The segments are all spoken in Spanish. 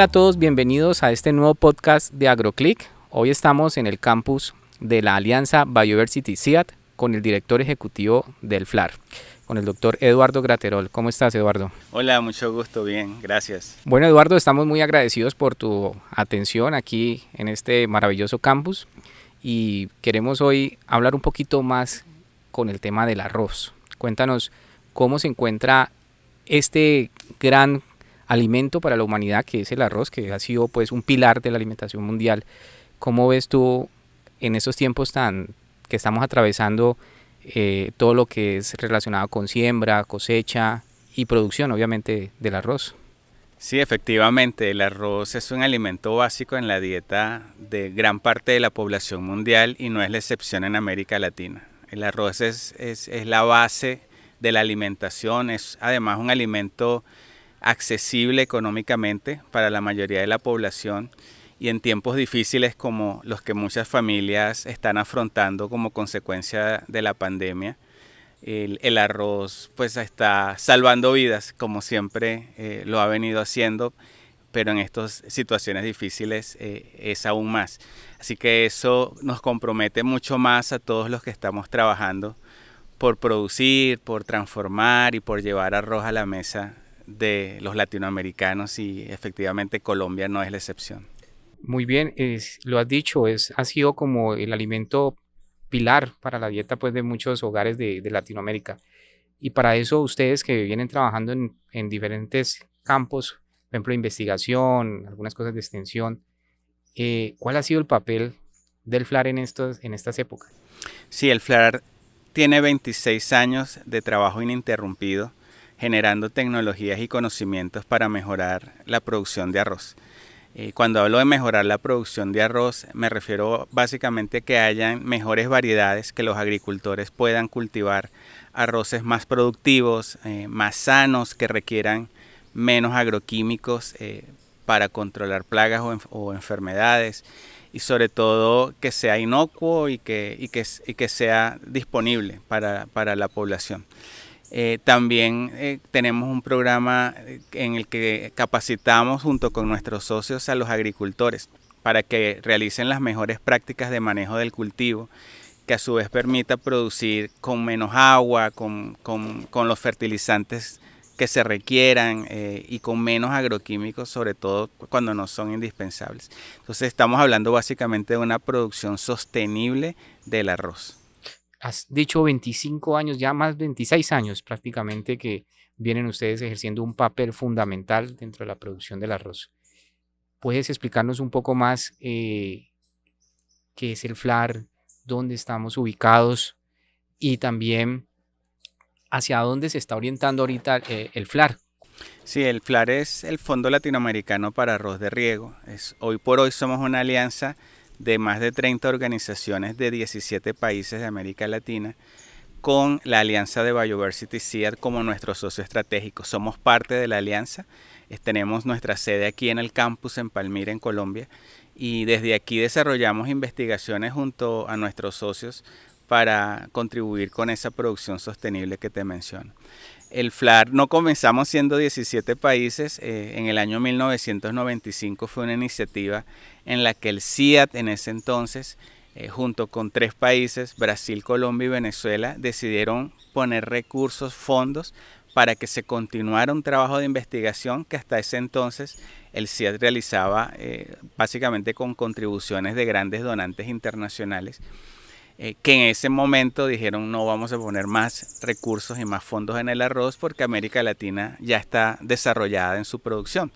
Hola a todos, bienvenidos a este nuevo podcast de AgroClick. Hoy estamos en el campus de la Alianza Bioversity SEAT con el director ejecutivo del FLAR, con el doctor Eduardo Graterol. ¿Cómo estás, Eduardo? Hola, mucho gusto, bien, gracias. Bueno, Eduardo, estamos muy agradecidos por tu atención aquí en este maravilloso campus y queremos hoy hablar un poquito más con el tema del arroz. Cuéntanos cómo se encuentra este gran alimento para la humanidad, que es el arroz, que ha sido pues un pilar de la alimentación mundial. ¿Cómo ves tú en estos tiempos tan que estamos atravesando eh, todo lo que es relacionado con siembra, cosecha y producción, obviamente, del arroz? Sí, efectivamente, el arroz es un alimento básico en la dieta de gran parte de la población mundial y no es la excepción en América Latina. El arroz es, es, es la base de la alimentación, es además un alimento accesible económicamente para la mayoría de la población y en tiempos difíciles como los que muchas familias están afrontando como consecuencia de la pandemia. El, arroz pues está salvando vidas como siempre eh, lo ha venido haciendo, pero en estas situaciones difíciles eh, es aún más. Así que eso nos compromete mucho más a todos los que estamos trabajando por producir, por transformar y por llevar arroz a la mesa de los latinoamericanos y efectivamente Colombia no es la excepción. Muy bien, lo has dicho, es, ha sido como el alimento pilar para la dieta pues, de muchos hogares de, Latinoamérica. Y para eso ustedes que vienen trabajando en, diferentes campos, por ejemplo, investigación, algunas cosas de extensión, eh, ¿cuál ha sido el papel del FLAR en, estos, en estas épocas? Sí, el FLAR tiene 26 años de trabajo ininterrumpido generando tecnologías y conocimientos para mejorar la producción de arroz. Eh, cuando hablo de mejorar la producción de arroz, me refiero básicamente a que hayan mejores variedades, que los agricultores puedan cultivar arroces más productivos, eh, más sanos, que requieran menos agroquímicos eh, para controlar plagas o, enfermedades y sobre todo que sea inocuo y que, que, sea disponible para la población. Eh, también eh, tenemos un programa eh, en el que capacitamos junto con nuestros socios a los agricultores para que realicen las mejores prácticas de manejo del cultivo, que a su vez permita producir con menos agua, con, los fertilizantes que se requieran y con menos agroquímicos, sobre todo cuando no son indispensables. Entonces estamos hablando básicamente de una producción sostenible del arroz has dicho 25 años, ya más 26 años prácticamente que vienen ustedes ejerciendo un papel fundamental dentro de la producción del arroz. ¿Puedes explicarnos un poco más eh, qué es el FLAR, dónde estamos ubicados y también hacia dónde se está orientando ahorita eh, el FLAR? Sí, el FLAR es el Fondo Latinoamericano para Arroz de Riego. Es, hoy por hoy somos una alianza de más de 30 organizaciones de 17 países de América Latina con la alianza de Bioversity CIAD e como nuestro socio estratégico. Somos parte de la alianza, tenemos nuestra sede aquí en el campus en Palmira, en Colombia, y desde aquí desarrollamos investigaciones junto a nuestros socios para contribuir con esa producción sostenible que te menciono. El FLAR no comenzamos siendo 17 países, eh, en el año 1995 fue una iniciativa en la que el CIAT en ese entonces, eh, junto con tres países, Brasil, Colombia y Venezuela, decidieron poner recursos, fondos para que se continuara un trabajo de investigación que hasta ese entonces el CIAT realizaba eh, básicamente con contribuciones de grandes donantes internacionales. Eh, que en ese momento dijeron no vamos a poner más recursos y más fondos en el arroz porque América Latina ya está desarrollada en su producción.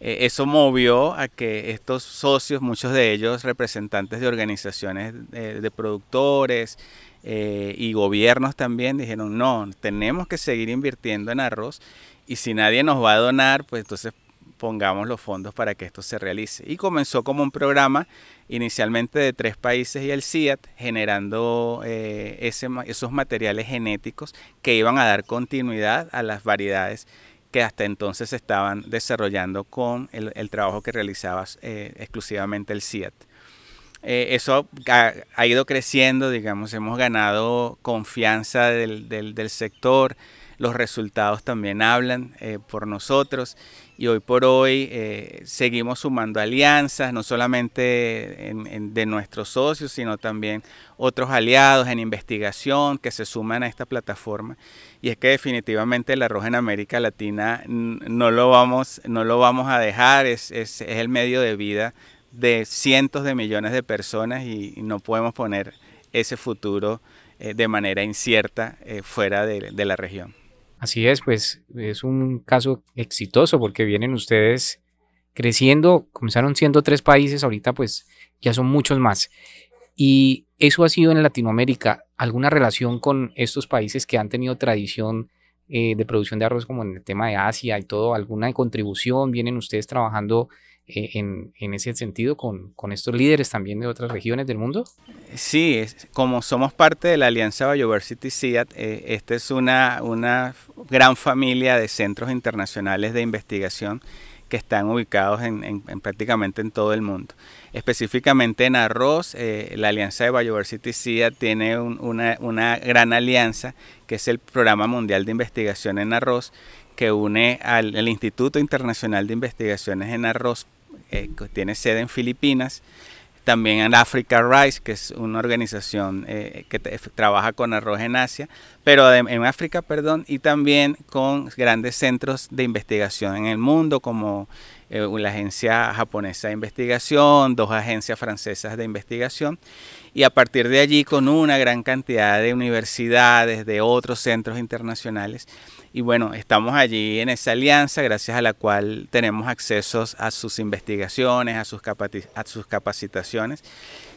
Eh, eso movió a que estos socios, muchos de ellos representantes de organizaciones eh, de, productores y gobiernos también, dijeron no, tenemos que seguir invirtiendo en arroz y si nadie nos va a donar, pues entonces pongamos los fondos para que esto se realice. Y comenzó como un programa inicialmente de tres países y el CIAT generando eh, esos materiales genéticos que iban a dar continuidad a las variedades que hasta entonces se estaban desarrollando con el, trabajo que realizaba eh, exclusivamente el CIAT. Eh, eso ha, ido creciendo, digamos, hemos ganado confianza del sector los resultados también hablan eh, por nosotros y hoy por hoy eh, seguimos sumando alianzas, no solamente de nuestros socios, sino también otros aliados en investigación que se suman a esta plataforma. Y es que definitivamente el arroz en América Latina no lo vamos, no lo vamos a dejar, es, es, el medio de vida de cientos de millones de personas y, no podemos poner ese futuro eh, de manera incierta fuera de la región. Así es, pues es un caso exitoso porque vienen ustedes creciendo, comenzaron siendo tres países, ahorita pues ya son muchos más. Y eso ha sido en Latinoamérica, alguna relación con estos países que han tenido tradición eh, de producción de arroz como en el tema de Asia y todo, alguna contribución, vienen ustedes trabajando e-, en, ese sentido con, con, estos líderes también de otras regiones del mundo? Sí, como somos parte de la Alianza Biodiversity SEAD, eh, esta es una, una gran familia de centros internacionales de investigación que están ubicados en, prácticamente en todo el mundo. Específicamente en arroz, eh, la alianza de Biodiversity tiene una, una, gran alianza que es el Programa Mundial de Investigación en Arroz que une al, al Instituto Internacional de Investigaciones en Arroz eh, tiene sede en Filipinas. También en Africa Rice, que es una organización eh, que trabaja con arroz en Asia, pero en África, perdón, y también con grandes centros de investigación en el mundo, como eh, la agencia japonesa de investigación, dos agencias francesas de investigación, y a partir de allí con una gran cantidad de universidades, de otros centros internacionales, y bueno, estamos allí en esa alianza gracias a la cual tenemos accesos a sus investigaciones, a sus, a sus capacitaciones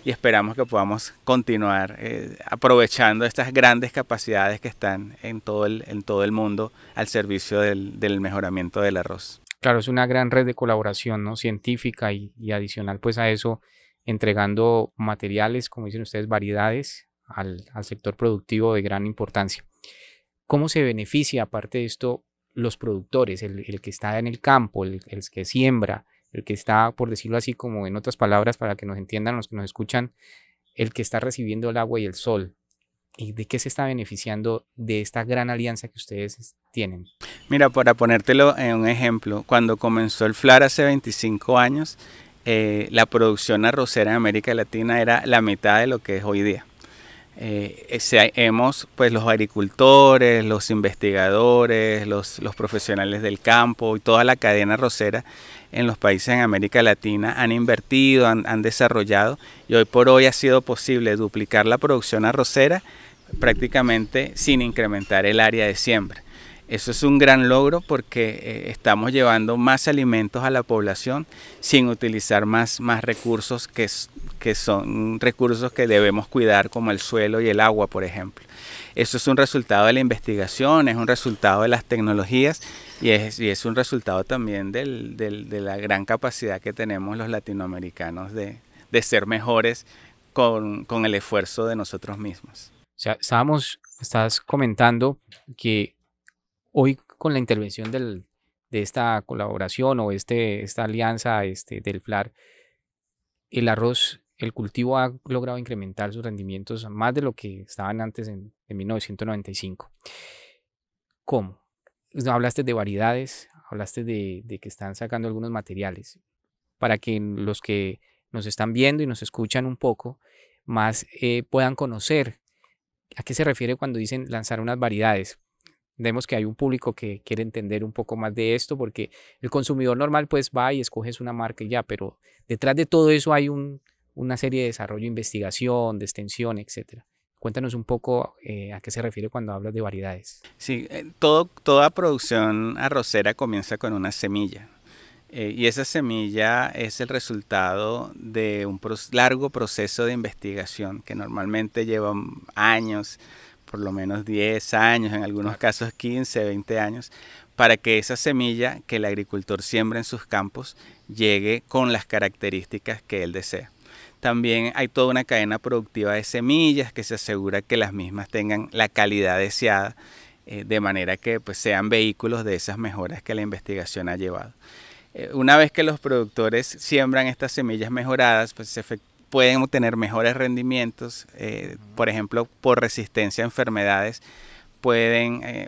y esperamos que podamos continuar eh, aprovechando estas grandes capacidades que están en todo el, en todo el mundo al servicio del, mejoramiento del arroz. Claro, es una gran red de colaboración ¿no? científica y, adicional pues a eso entregando materiales, como dicen ustedes, variedades al, al sector productivo de gran importancia. ¿Cómo se beneficia aparte de esto los productores, el, que está en el campo, el, que siembra, el que está, por decirlo así, como en otras palabras, para que nos entiendan los que nos escuchan, el que está recibiendo el agua y el sol? ¿Y de qué se está beneficiando de esta gran alianza que ustedes tienen? Mira, para ponértelo en un ejemplo, cuando comenzó el FLAR hace 25 años, eh, la producción arrocera en América Latina era la mitad de lo que es hoy día. Eh, eh, hemos, pues los agricultores, los investigadores, los, profesionales del campo y toda la cadena arrocera en los países en América Latina han invertido, han, desarrollado y hoy por hoy ha sido posible duplicar la producción arrocera prácticamente sin incrementar el área de siembra. Eso es un gran logro porque eh, estamos llevando más alimentos a la población sin utilizar más, más recursos que que son recursos que debemos cuidar como el suelo y el agua, por ejemplo. Eso es un resultado de la investigación, es un resultado de las tecnologías y es, un resultado también de la gran capacidad que tenemos los latinoamericanos de, ser mejores con, el esfuerzo de nosotros mismos. O sea, estábamos, estás comentando que hoy con la intervención del, de esta colaboración o este, esta alianza este, del FLAR, el arroz el cultivo ha logrado incrementar sus rendimientos más de lo que estaban antes en, en 1995. ¿Cómo? Pues, hablaste de variedades, hablaste de, que están sacando algunos materiales. Para que los que nos están viendo y nos escuchan un poco más eh, puedan conocer a qué se refiere cuando dicen lanzar unas variedades. Vemos que hay un público que quiere entender un poco más de esto porque el consumidor normal pues va y escoges una marca y ya, pero detrás de todo eso hay un, una serie de desarrollo, investigación, de extensión, etc. Cuéntanos un poco eh, a qué se refiere cuando hablas de variedades. Sí, eh, toda producción arrocera comienza con una semilla. Eh, y esa semilla es el resultado de un largo proceso de investigación que normalmente lleva años, por lo menos 10 años, en algunos casos 15, 20 años, para que esa semilla que el agricultor siembra en sus campos llegue con las características que él desea. También hay toda una cadena productiva de semillas que se asegura que las mismas tengan la calidad deseada, eh, de manera que pues, sean vehículos de esas mejoras que la investigación ha llevado. Eh, una vez que los productores siembran estas semillas mejoradas, pues pueden obtener mejores rendimientos, eh, por ejemplo, por resistencia a enfermedades pueden eh,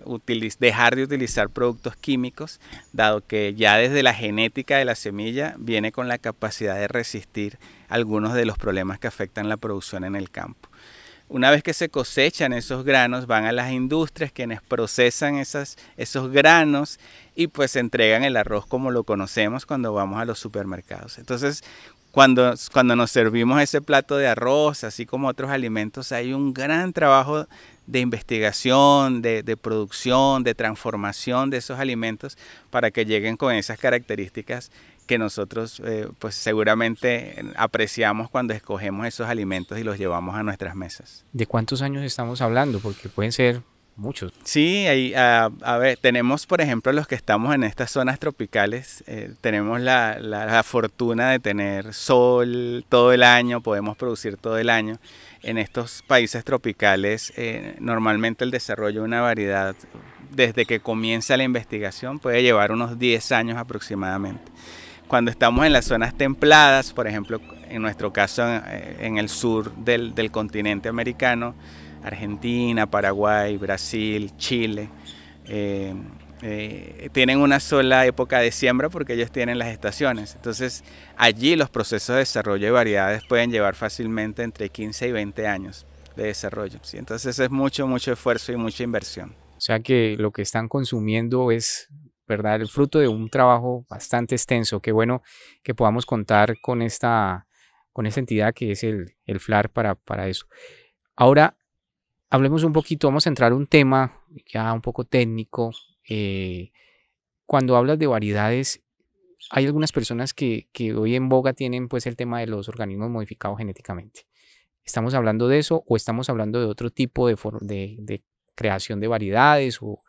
dejar de utilizar productos químicos, dado que ya desde la genética de la semilla viene con la capacidad de resistir algunos de los problemas que afectan la producción en el campo. Una vez que se cosechan esos granos, van a las industrias quienes procesan esos granos y pues entregan el arroz como lo conocemos cuando vamos a los supermercados. Entonces, cuando, cuando nos servimos ese plato de arroz, así como otros alimentos, hay un gran trabajo de investigación, de, producción, de transformación de esos alimentos para que lleguen con esas características que nosotros eh, pues seguramente apreciamos cuando escogemos esos alimentos y los llevamos a nuestras mesas. ¿De cuántos años estamos hablando? Porque pueden ser Muchos. Sí, ahí, a, ver, tenemos por ejemplo los que estamos en estas zonas tropicales, eh, tenemos la, fortuna de tener sol todo el año, podemos producir todo el año. En estos países tropicales eh, normalmente el desarrollo de una variedad desde que comienza la investigación puede llevar unos 10 años aproximadamente. Cuando estamos en las zonas templadas, por ejemplo, en nuestro caso en, eh, el sur del, del continente americano, Argentina, Paraguay, Brasil, Chile. Eh, eh, tienen una sola época de siembra porque ellos tienen las estaciones. Entonces, allí los procesos de desarrollo de variedades pueden llevar fácilmente entre 15 y 20 años de desarrollo. Entonces, es mucho, mucho esfuerzo y mucha inversión. O sea que lo que están consumiendo es, ¿verdad?, el fruto de un trabajo bastante extenso. Qué bueno que podamos contar con esta, con esta entidad que es el, el FLAR para, para eso. Ahora, hablemos un poquito, vamos a entrar un tema ya un poco técnico. Eh, cuando hablas de variedades, hay algunas personas que, que, hoy en boga tienen pues el tema de los organismos modificados genéticamente. ¿Estamos hablando de eso o estamos hablando de otro tipo de, de, de creación de variedades o,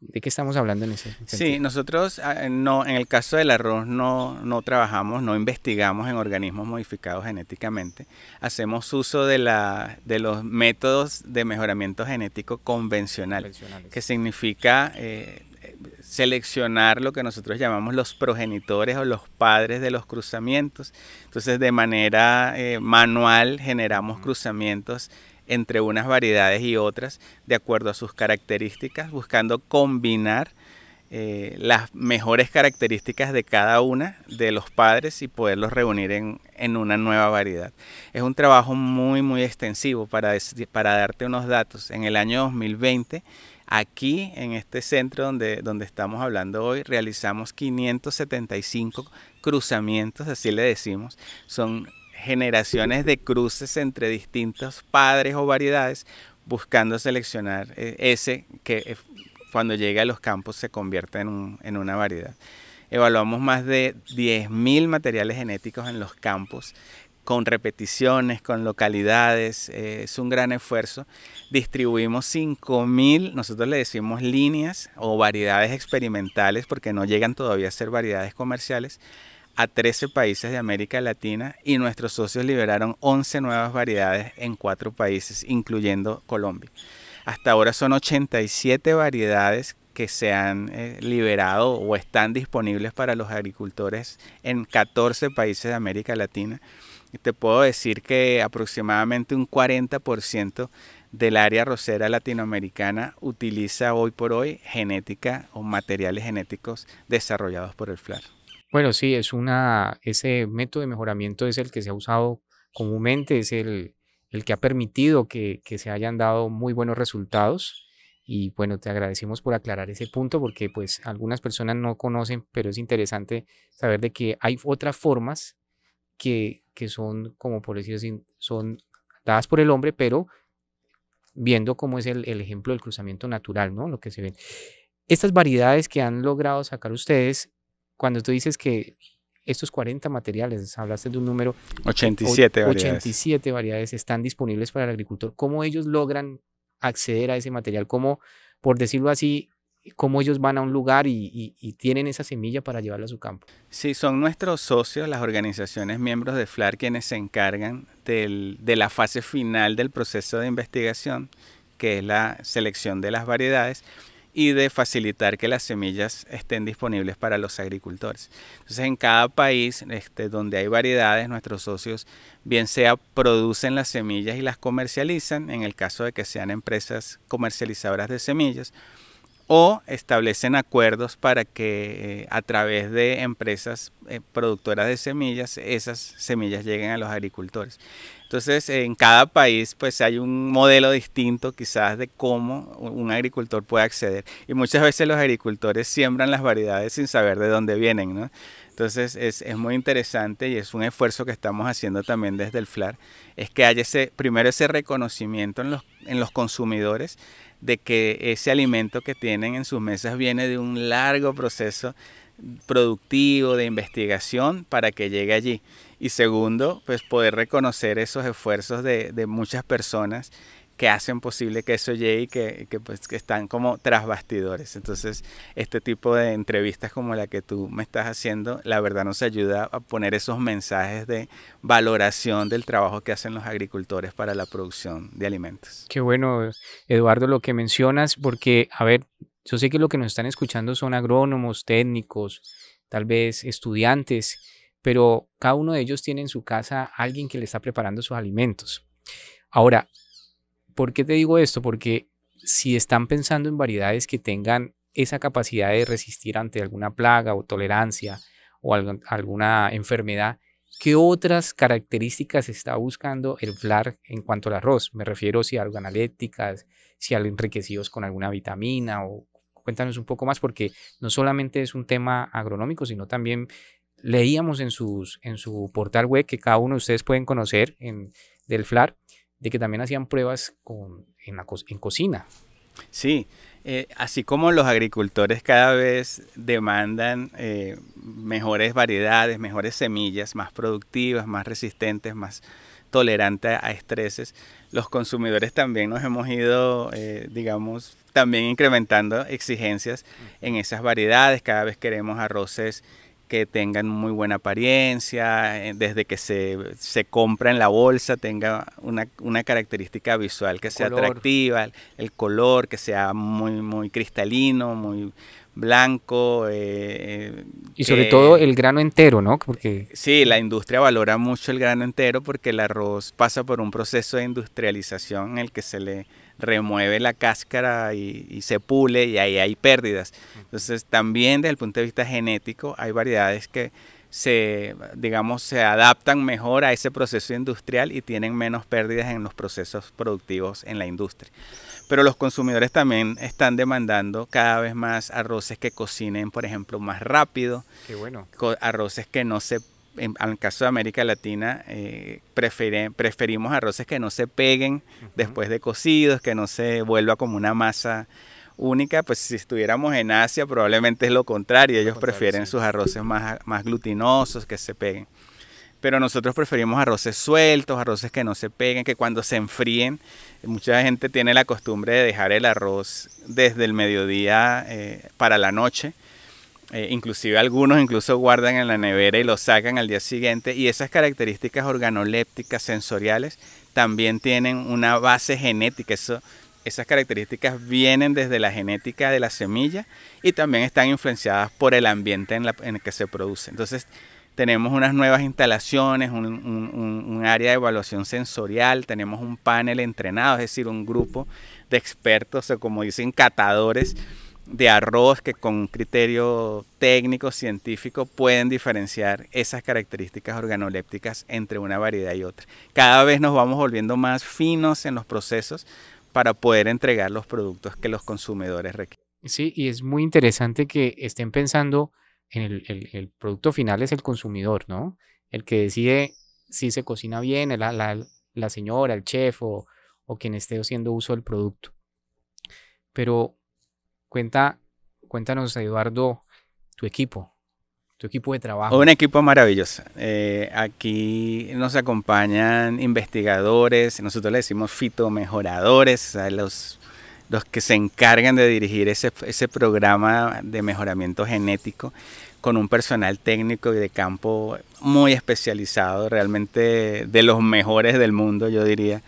de qué estamos hablando en ese sentido? Sí, nosotros ah, no, en el caso del arroz no, no trabajamos, no investigamos en organismos modificados genéticamente. Hacemos uso de, la, de los métodos de mejoramiento genético convencional, que significa eh, seleccionar lo que nosotros llamamos los progenitores o los padres de los cruzamientos. Entonces, de manera eh, manual generamos cruzamientos entre unas variedades y otras de acuerdo a sus características, buscando combinar eh, las mejores características de cada una de los padres y poderlos reunir en, una nueva variedad. Es un trabajo muy, muy extensivo para, para darte unos datos. En el año 2020, aquí en este centro donde, donde estamos hablando hoy, realizamos 575 cruzamientos, así le decimos. Son generaciones de cruces entre distintos padres o variedades, buscando seleccionar eh, ese que eh, cuando llegue a los campos se convierte en, una variedad. Evaluamos más de 10.000 materiales genéticos en los campos, con repeticiones, con localidades, eh, es un gran esfuerzo. Distribuimos 5.000, nosotros le decimos líneas o variedades experimentales, porque no llegan todavía a ser variedades comerciales, a 13 países de América Latina y nuestros socios liberaron 11 nuevas variedades en 4 países, incluyendo Colombia. Hasta ahora son 87 variedades que se han eh, liberado o están disponibles para los agricultores en 14 países de América Latina. Y te puedo decir que aproximadamente un 40% del área rosera latinoamericana utiliza hoy por hoy genética o materiales genéticos desarrollados por el FLAR. Bueno, sí, es una, ese método de mejoramiento es el que se ha usado comúnmente, es el, que ha permitido que, se hayan dado muy buenos resultados. Y bueno, te agradecemos por aclarar ese punto porque pues algunas personas no conocen, pero es interesante saber de que hay otras formas que, son, como por decirlo son dadas por el hombre, pero viendo cómo es el, ejemplo del cruzamiento natural, ¿no? Lo que se ve. Estas variedades que han logrado sacar ustedes cuando tú dices que estos 40 materiales, hablaste de un número... 87 variedades. 87 variedades están disponibles para el agricultor. ¿Cómo ellos logran acceder a ese material? ¿Cómo, por decirlo así, cómo ellos van a un lugar y, tienen esa semilla para llevarla a su campo. Sí, son nuestros socios, las organizaciones miembros de FLAR, quienes se encargan del, de la fase final del proceso de investigación, que es la selección de las variedades, y de facilitar que las semillas estén disponibles para los agricultores. Entonces, en cada país este, donde hay variedades, nuestros socios, bien sea producen las semillas y las comercializan, en el caso de que sean empresas comercializadoras de semillas, o establecen acuerdos para que eh, a través de empresas eh, productoras de semillas esas semillas lleguen a los agricultores. Entonces, en cada país pues hay un modelo distinto quizás de cómo un agricultor puede acceder y muchas veces los agricultores siembran las variedades sin saber de dónde vienen, ¿no? Entonces es, es, muy interesante y es un esfuerzo que estamos haciendo también desde el FLAR, es que haya ese, primero ese reconocimiento en los, en los consumidores de que ese alimento que tienen en sus mesas viene de un largo proceso productivo de investigación para que llegue allí. Y segundo, pues poder reconocer esos esfuerzos de, de muchas personas que hacen posible que eso llegue y que, pues, que están como tras bastidores. Entonces, este tipo de entrevistas como la que tú me estás haciendo, la verdad nos ayuda a poner esos mensajes de valoración del trabajo que hacen los agricultores para la producción de alimentos. Qué bueno, Eduardo, lo que mencionas, porque, a ver, yo sé que lo que nos están escuchando son agrónomos, técnicos, tal vez estudiantes, pero cada uno de ellos tiene en su casa alguien que le está preparando sus alimentos. Ahora, ¿Por qué te digo esto? Porque si están pensando en variedades que tengan esa capacidad de resistir ante alguna plaga o tolerancia o alguna enfermedad, ¿qué otras características está buscando el FLAR en cuanto al arroz? Me refiero si algo analíticas, si algo enriquecidos con alguna vitamina o cuéntanos un poco más porque no solamente es un tema agronómico, sino también leíamos en, en su portal web que cada uno de ustedes pueden conocer en, del FLAR, de que también hacían pruebas con, en, cocina. Sí, eh, así como los agricultores cada vez demandan eh, mejores variedades, mejores semillas, más productivas, más resistentes, más tolerantes a estreses, los consumidores también nos hemos ido, eh, digamos, también incrementando exigencias en esas variedades. Cada vez queremos arroces que tengan muy buena apariencia, eh, desde que se, se compra en la bolsa, tenga una, característica visual que sea atractiva, el, color, que sea muy, muy cristalino, muy blanco. Eh, eh, y sobre todo el grano entero, ¿no? Porque... Sí, la industria valora mucho el grano entero porque el arroz pasa por un proceso de industrialización en el que se le remueve la cáscara y, se pule y ahí hay pérdidas. Entonces también desde el punto de vista genético hay variedades que se, digamos, se adaptan mejor a ese proceso industrial y tienen menos pérdidas en los procesos productivos en la industria. Pero los consumidores también están demandando cada vez más arroces que cocinen, por ejemplo, más rápido. bueno. Arroces que no se en, el caso de América Latina, eh, preferimos arroces que no se peguen después de cocidos, que no se vuelva como una masa única. Pues si estuviéramos en Asia, probablemente es lo contrario. Ellos prefieren sus arroces más, más glutinosos, que se peguen. Pero nosotros preferimos arroces sueltos, arroces que no se peguen, que cuando se enfríen, mucha gente tiene la costumbre de dejar el arroz desde el mediodía eh, para la noche eh, inclusive algunos incluso guardan en la nevera y lo sacan al día siguiente. Y esas características organolépticas sensoriales también tienen una base genética. esas características vienen desde la genética de la semilla y también están influenciadas por el ambiente en, el que se produce. Entonces tenemos unas nuevas instalaciones, un, un área de evaluación sensorial, tenemos un panel entrenado, es decir, un grupo de expertos o como dicen catadores de arroz que con criterio técnico, científico, pueden diferenciar esas características organolépticas entre una variedad y otra. Cada vez nos vamos volviendo más finos en los procesos para poder entregar los productos que los consumidores requieren. Sí, y es muy interesante que estén pensando en el, producto final es el consumidor, ¿no? El que decide si se cocina bien, la, la, señora, el chef o, o quien esté haciendo uso del producto. Pero Cuenta, cuéntanos, Eduardo, tu equipo, tu equipo de trabajo. Un equipo maravilloso. Eh, aquí nos acompañan investigadores, nosotros le decimos fitomejoradores, los, los que se encargan de dirigir ese, ese programa de mejoramiento genético con un personal técnico y de campo muy especializado, realmente de los mejores del mundo, yo diría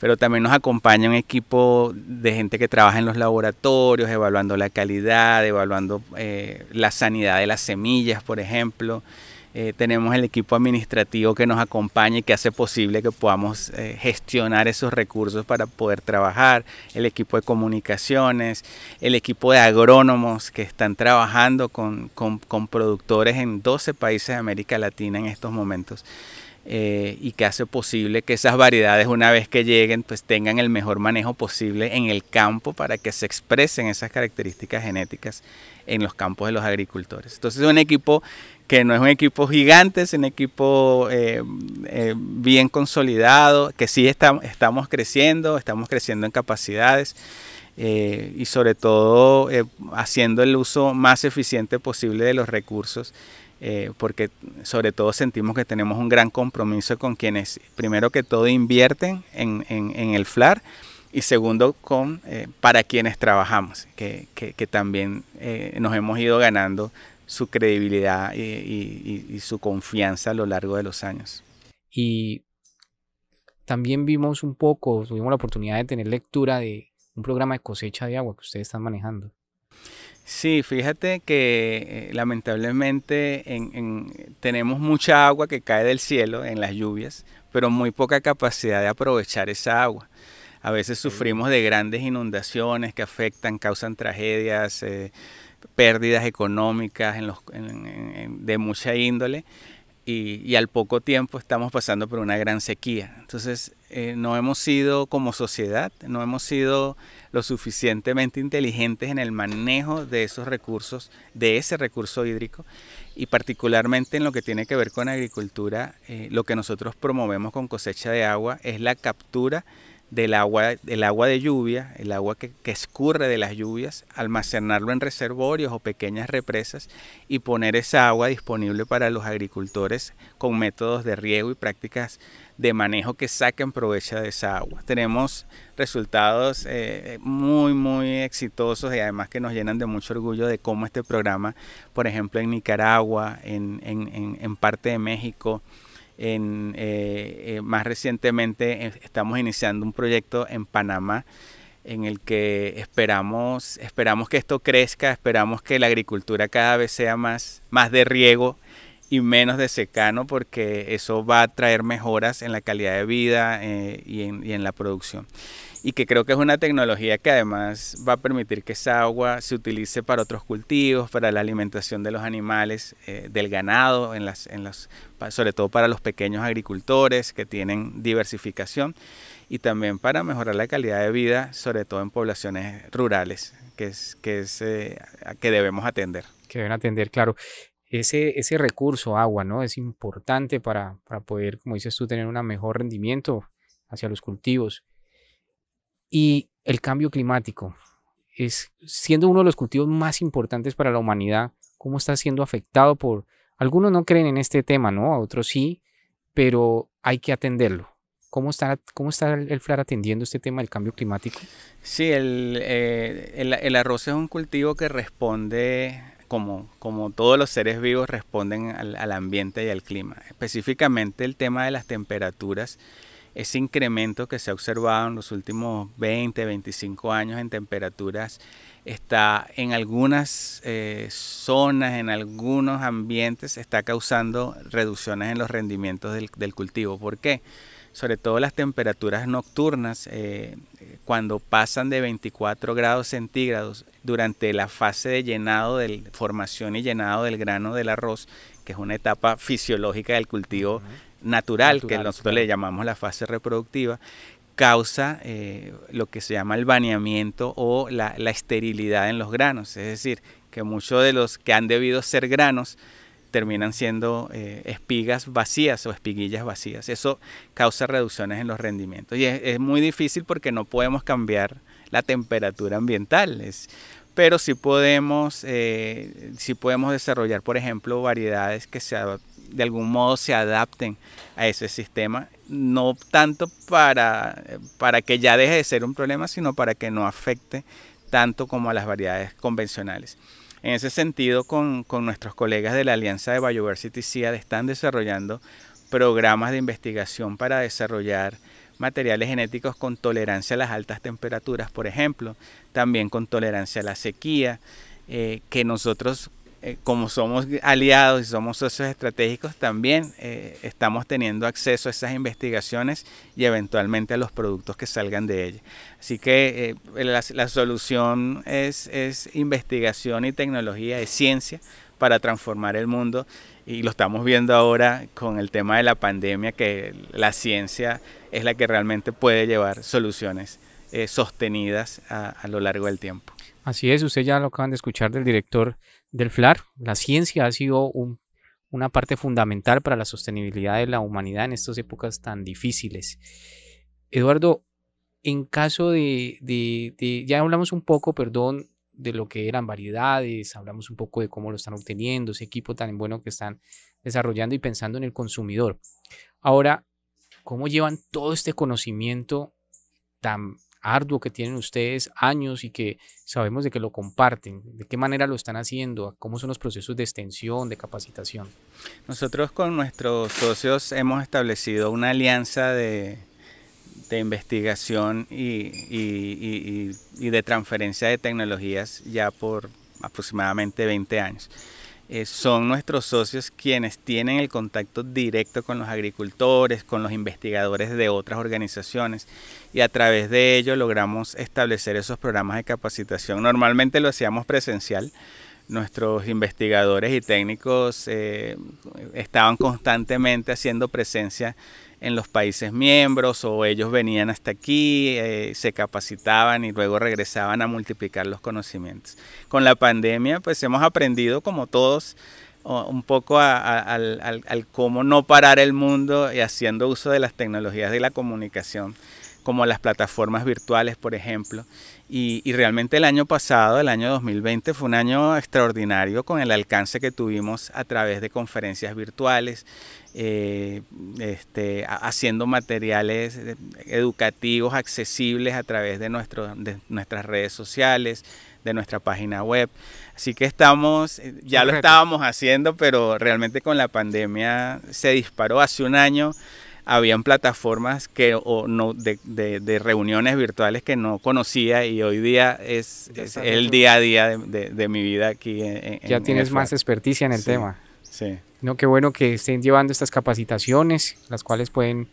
pero también nos acompaña un equipo de gente que trabaja en los laboratorios, evaluando la calidad, evaluando eh, la sanidad de las semillas, por ejemplo. Eh, tenemos el equipo administrativo que nos acompaña y que hace posible que podamos eh, gestionar esos recursos para poder trabajar, el equipo de comunicaciones, el equipo de agrónomos que están trabajando con, con productores en 12 países de América Latina en estos momentos. Eh, y que hace posible que esas variedades una vez que lleguen pues tengan el mejor manejo posible en el campo para que se expresen esas características genéticas en los campos de los agricultores. Entonces es un equipo que no es un equipo gigante, es un equipo eh, eh, bien consolidado, que sí estamos creciendo, estamos creciendo en capacidades. y sobre todo haciendo el uso más eficiente posible de los recursos eh, porque sobre todo sentimos que tenemos un gran compromiso con quienes primero que todo invierten en, en, el FLAR y segundo con eh, para quienes trabajamos, que, que, también eh, nos hemos ido ganando su credibilidad y, y, su confianza a lo largo de los años. Y también vimos un poco, tuvimos la oportunidad de tener lectura de un programa de cosecha de agua que ustedes están manejando. Sí, fíjate que eh, lamentablemente tenemos mucha agua que cae del cielo en las lluvias, pero muy poca capacidad de aprovechar esa agua. A veces sufrimos de grandes inundaciones que afectan, causan tragedias, eh, pérdidas económicas de mucha índole y, al poco tiempo estamos pasando por una gran sequía. Entonces, eh, no hemos sido como sociedad, no hemos sido lo suficientemente inteligentes en el manejo de esos recursos, de ese recurso hídrico, y particularmente en lo que tiene que ver con agricultura, eh, lo que nosotros promovemos con cosecha de agua es la captura del agua, del agua de lluvia, el agua que, escurre de las lluvias, almacenarlo en reservorios o pequeñas represas y poner esa agua disponible para los agricultores con métodos de riego y prácticas de manejo que saquen provecho de esa agua. Tenemos resultados eh, eh, muy, muy exitosos y además que nos llenan de mucho orgullo de cómo este programa, por ejemplo, en Nicaragua, en, en, en parte de México, en, eh, eh, más recientemente eh, estamos iniciando un proyecto en Panamá en el que esperamos, esperamos que esto crezca, esperamos que la agricultura cada vez sea más, más de riego y menos de secano porque eso va a traer mejoras en la calidad de vida eh, y, en, la producción. Y que creo que es una tecnología que además va a permitir que esa agua se utilice para otros cultivos, para la alimentación de los animales, eh, del ganado, en las, en los sobre todo para los pequeños agricultores que tienen diversificación y también para mejorar la calidad de vida, sobre todo en poblaciones rurales, que es, que es eh, que debemos atender. Que deben atender, claro ese, ese recurso agua, ¿no? Es importante para, poder, como dices tú, tener un mejor rendimiento hacia los cultivos. Y el cambio climático, es siendo uno de los cultivos más importantes para la humanidad, cómo está siendo afectado por... Algunos no creen en este tema, ¿no? Otros sí, pero hay que atenderlo. ¿Cómo está, cómo está el, FLAR atendiendo este tema del cambio climático? Sí, el, eh, arroz es un cultivo que responde como, todos los seres vivos responden al, ambiente y al clima. Específicamente el tema de las temperaturas, ese incremento que se ha observado en los últimos 20, 25 años en temperaturas está en algunas eh, zonas, en algunos ambientes, está causando reducciones en los rendimientos del cultivo. ¿Por qué? sobre todo las temperaturas nocturnas, eh, eh, cuando pasan de 24 grados centígrados durante la fase de llenado, de formación y llenado del grano del arroz, que es una etapa fisiológica del cultivo natural, que nosotros le llamamos la fase reproductiva, causa eh, lo que se llama el baneamiento o la, la esterilidad en los granos. Es decir, que muchos de los que han debido ser granos, terminan siendo eh, espigas vacías o espiguillas vacías. Eso causa reducciones en los rendimientos. Y es, muy difícil porque no podemos cambiar la temperatura ambiental. pero sí podemos, eh, podemos desarrollar, por ejemplo, variedades que se, de algún modo se adapten a ese sistema, no tanto para que ya deje de ser un problema, sino para que no afecte tanto como a las variedades convencionales. En ese sentido, con, nuestros colegas de la Alianza de Bioversity SEAD están desarrollando programas de investigación para desarrollar materiales genéticos con tolerancia a las altas temperaturas, por ejemplo, también con tolerancia a la sequía, eh, que nosotros eh, como somos aliados y somos socios estratégicos, también eh, estamos teniendo acceso a esas investigaciones y eventualmente a los productos que salgan de ellas. Así que eh, la, solución es, investigación y tecnología, es ciencia para transformar el mundo y lo estamos viendo ahora con el tema de la pandemia, que la ciencia es la que realmente puede llevar soluciones sostenidas a, lo largo del tiempo. Así es, usted ya lo acaban de escuchar del director del FLAR, la ciencia ha sido una parte fundamental para la sostenibilidad de la humanidad en estas épocas tan difíciles. Eduardo, en caso de, ya hablamos un poco, perdón, de lo que eran variedades, hablamos un poco de cómo lo están obteniendo, ese equipo tan bueno que están desarrollando y pensando en el consumidor. Ahora, ¿cómo llevan todo este conocimiento tan arduo que tienen ustedes años y que sabemos de que lo comparten, de qué manera lo están haciendo, cómo son los procesos de extensión, de capacitación. Nosotros con nuestros socios hemos establecido una alianza de, investigación y de transferencia de tecnologías ya por aproximadamente 20 años. Eh, son nuestros socios quienes tienen el contacto directo con los agricultores, con los investigadores de otras organizaciones y a través de ello logramos establecer esos programas de capacitación. Normalmente lo hacíamos presencial, nuestros investigadores y técnicos eh, estaban constantemente haciendo presencia en los países miembros o ellos venían hasta aquí, eh, se capacitaban y luego regresaban a multiplicar los conocimientos. Con la pandemia pues hemos aprendido como todos un poco al, al cómo no parar el mundo y haciendo uso de las tecnologías de la comunicación como las plataformas virtuales, por ejemplo. Y, realmente el año pasado, el año 2020, fue un año extraordinario con el alcance que tuvimos a través de conferencias virtuales, eh, este, haciendo materiales eh, educativos accesibles a través de, nuestro, de nuestras redes sociales, de nuestra página web. Así que estamos, eh, ya lo estábamos haciendo, pero realmente con la pandemia se disparó hace un año habían plataformas que o no de, reuniones virtuales que no conocía y hoy día es, el día a día de, mi vida aquí. ya tienes más experticia en el tema. Sí. No, qué bueno que estén llevando estas capacitaciones, las cuales pueden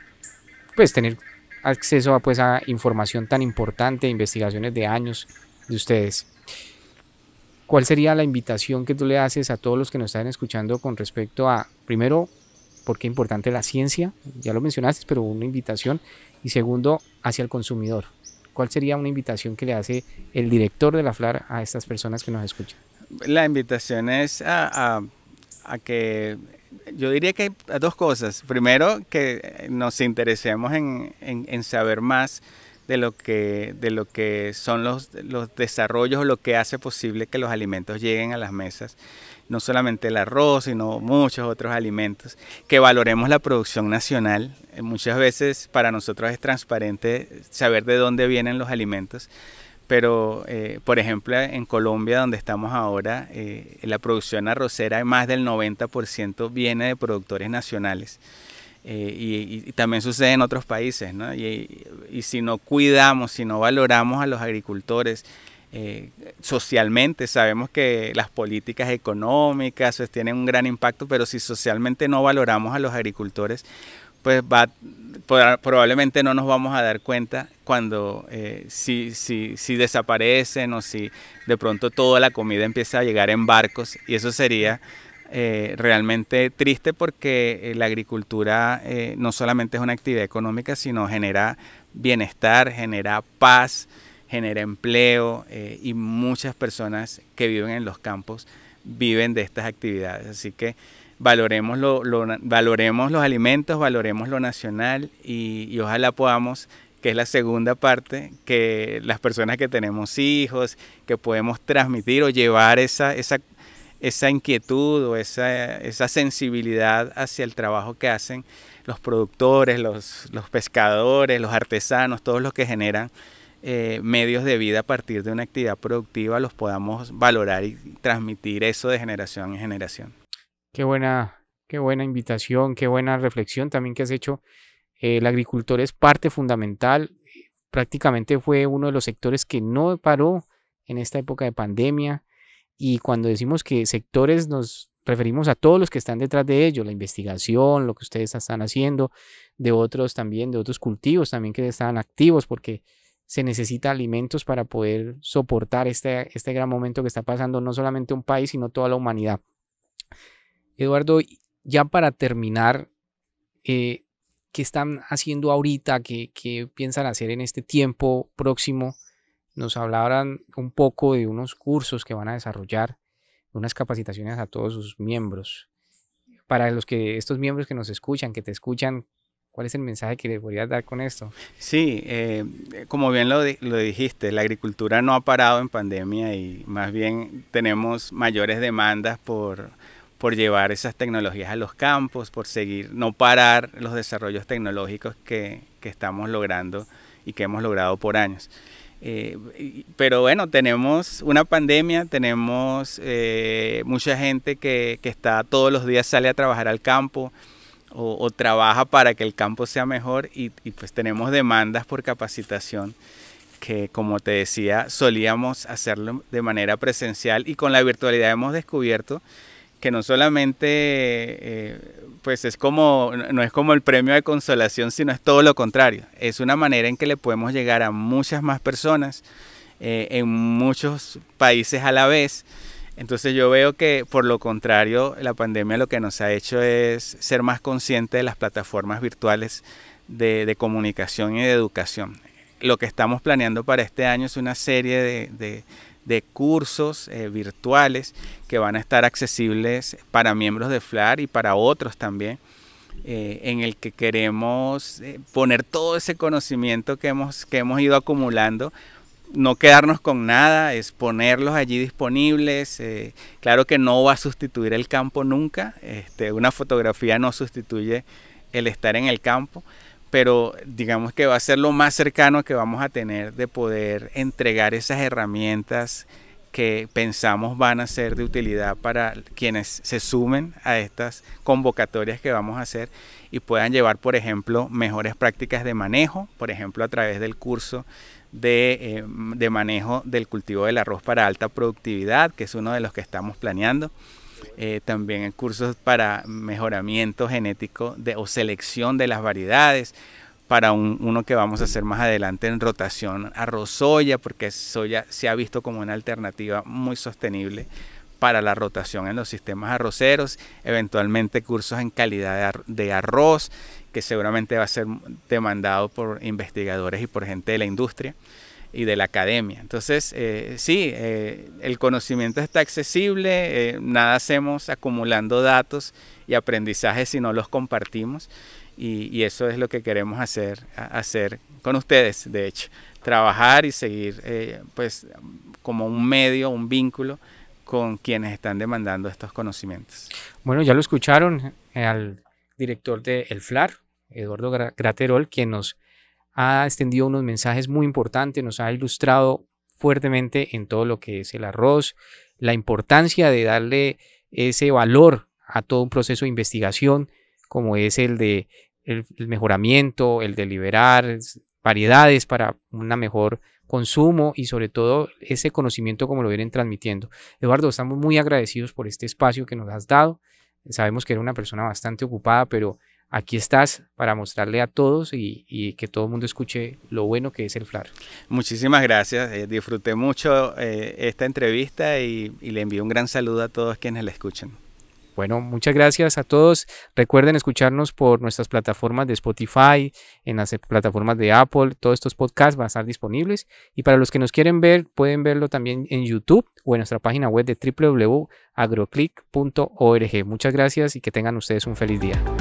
pues tener acceso a, pues, a información tan importante, investigaciones de años de ustedes. ¿Cuál sería la invitación que tú le haces a todos los que nos están escuchando con respecto a, primero, por qué importante la ciencia, ya lo mencionaste, pero una invitación. Y segundo, hacia el consumidor. ¿Cuál sería una invitación que le hace el director de la FLAR a estas personas que nos escuchan? La invitación es a, que yo diría que hay dos cosas. Primero, que nos interesemos en, saber más de lo que, de lo que son los, los desarrollos o lo que hace posible que los alimentos lleguen a las mesas no solamente el arroz, sino muchos otros alimentos, que valoremos la producción nacional. Eh, muchas veces para nosotros es transparente saber de dónde vienen los alimentos, pero eh, por ejemplo en Colombia, donde estamos ahora, eh, la producción arrocera, más del 90% viene de productores nacionales. y, también sucede en otros países, y si no cuidamos, si no valoramos a los agricultores, eh, socialmente sabemos que las políticas económicas pues, tienen un gran impacto, pero si socialmente no valoramos a los agricultores, pues va, probablemente no nos vamos a dar cuenta cuando eh, si, desaparecen o si de pronto toda la comida empieza a llegar en barcos y eso sería eh, realmente triste porque la agricultura no solamente es una actividad económica, sino genera bienestar, genera paz genera empleo eh, y muchas personas que viven en los campos viven de estas actividades. Así que valoremos, lo, valoremos los alimentos, valoremos lo nacional y, ojalá podamos que es la segunda parte, que las personas que tenemos hijos, que podemos transmitir o llevar esa, esa, esa inquietud o esa, sensibilidad hacia el trabajo que hacen los productores, los, los pescadores, los artesanos, todos los que generan eh, medios de vida a partir de una actividad productiva los podamos valorar y transmitir eso de generación en generación. Qué buena, qué buena invitación, qué buena reflexión también que has hecho. Eh, el agricultor es parte fundamental, prácticamente fue uno de los sectores que no paró en esta época de pandemia y cuando decimos que sectores nos referimos a todos los que están detrás de ellos, la investigación, lo que ustedes están haciendo, de otros también, de otros cultivos también que están activos, porque se necesita alimentos para poder soportar este, este gran momento que está pasando no solamente un país, sino toda la humanidad. Eduardo, ya para terminar, eh, ¿qué están haciendo ahorita? ¿Qué, ¿Qué, piensan hacer en este tiempo próximo? Nos hablarán un poco de unos cursos que van a desarrollar, unas capacitaciones a todos sus miembros. Para los que estos miembros que nos escuchan, que te escuchan, ¿Cuál es el mensaje que le podría dar con esto? Sí, eh, como bien lo, dijiste, la agricultura no ha parado en pandemia y más bien tenemos mayores demandas por, llevar esas tecnologías a los campos, por seguir, no parar los desarrollos tecnológicos que, estamos logrando y que hemos logrado por años. Eh, pero bueno, tenemos una pandemia, tenemos eh, mucha gente que, que está todos los días sale a trabajar al campo, o, trabaja para que el campo sea mejor y, pues tenemos demandas por capacitación que como te decía solíamos hacerlo de manera presencial y con la virtualidad hemos descubierto que no solamente eh, pues es como no es como el premio de consolación sino es todo lo contrario es una manera en que le podemos llegar a muchas más personas eh, en muchos países a la vez entonces yo veo que por lo contrario, la pandemia lo que nos ha hecho es ser más conscientes de las plataformas virtuales de, comunicación y de educación. Lo que estamos planeando para este año es una serie de, cursos eh, virtuales que van a estar accesibles para miembros de FLAR y para otros también. Eh, en el que queremos eh, poner todo ese conocimiento que que hemos ido acumulando no quedarnos con nada, es ponerlos allí disponibles. Eh, claro que no va a sustituir el campo nunca, este, una fotografía no sustituye el estar en el campo, pero digamos que va a ser lo más cercano que vamos a tener de poder entregar esas herramientas que pensamos van a ser de utilidad para quienes se sumen a estas convocatorias que vamos a hacer y puedan llevar, por ejemplo, mejores prácticas de manejo, por ejemplo, a través del curso Em, de, manejo del cultivo del arroz para alta productividad, que es uno de los que estamos planeando. Eh, también también cursos para mejoramiento genético de, o selección de las variedades, para uno que vamos a hacer más adelante en rotación arroz soya, porque soya se ha visto como una alternativa muy sostenible para la rotación en los sistemas arroceros, eventualmente cursos en calidad de arroz, que seguramente va a ser demandado por investigadores y por gente de la industria y de la academia. Entonces, eh, sí, eh, el conocimiento está accesible, eh, nada hacemos acumulando datos y aprendizajes si no los compartimos y, eso es lo que queremos hacer, hacer, con ustedes, de hecho, trabajar y seguir pues como un medio, un vínculo con quienes están demandando estos conocimientos. Bueno, ya lo escucharon eh, al director de El FLAR, Eduardo Graterol, quien nos ha extendido unos mensajes muy importantes, nos ha ilustrado fuertemente en todo lo que es el arroz, la importancia de darle ese valor a todo un proceso de investigación como es el de el, mejoramiento, el de liberar variedades para una mejor consumo y sobre todo ese conocimiento como lo vienen transmitiendo. Eduardo, estamos muy agradecidos por este espacio que nos has dado. Sabemos que eres una persona bastante ocupada, pero aquí estás para mostrarle a todos y, que todo el mundo escuche lo bueno que es el FLAR. Muchísimas gracias, eh, disfruté mucho eh, esta entrevista y, y le envío un gran saludo a todos quienes la escuchan. Bueno, muchas gracias a todos. Recuerden escucharnos por nuestras plataformas de Spotify, en las plataformas de Apple. Todos estos podcasts van a estar disponibles. Y para los que nos quieren ver, pueden verlo también en YouTube o en nuestra página web de www.agroclick.org. Muchas gracias y que tengan ustedes un feliz día.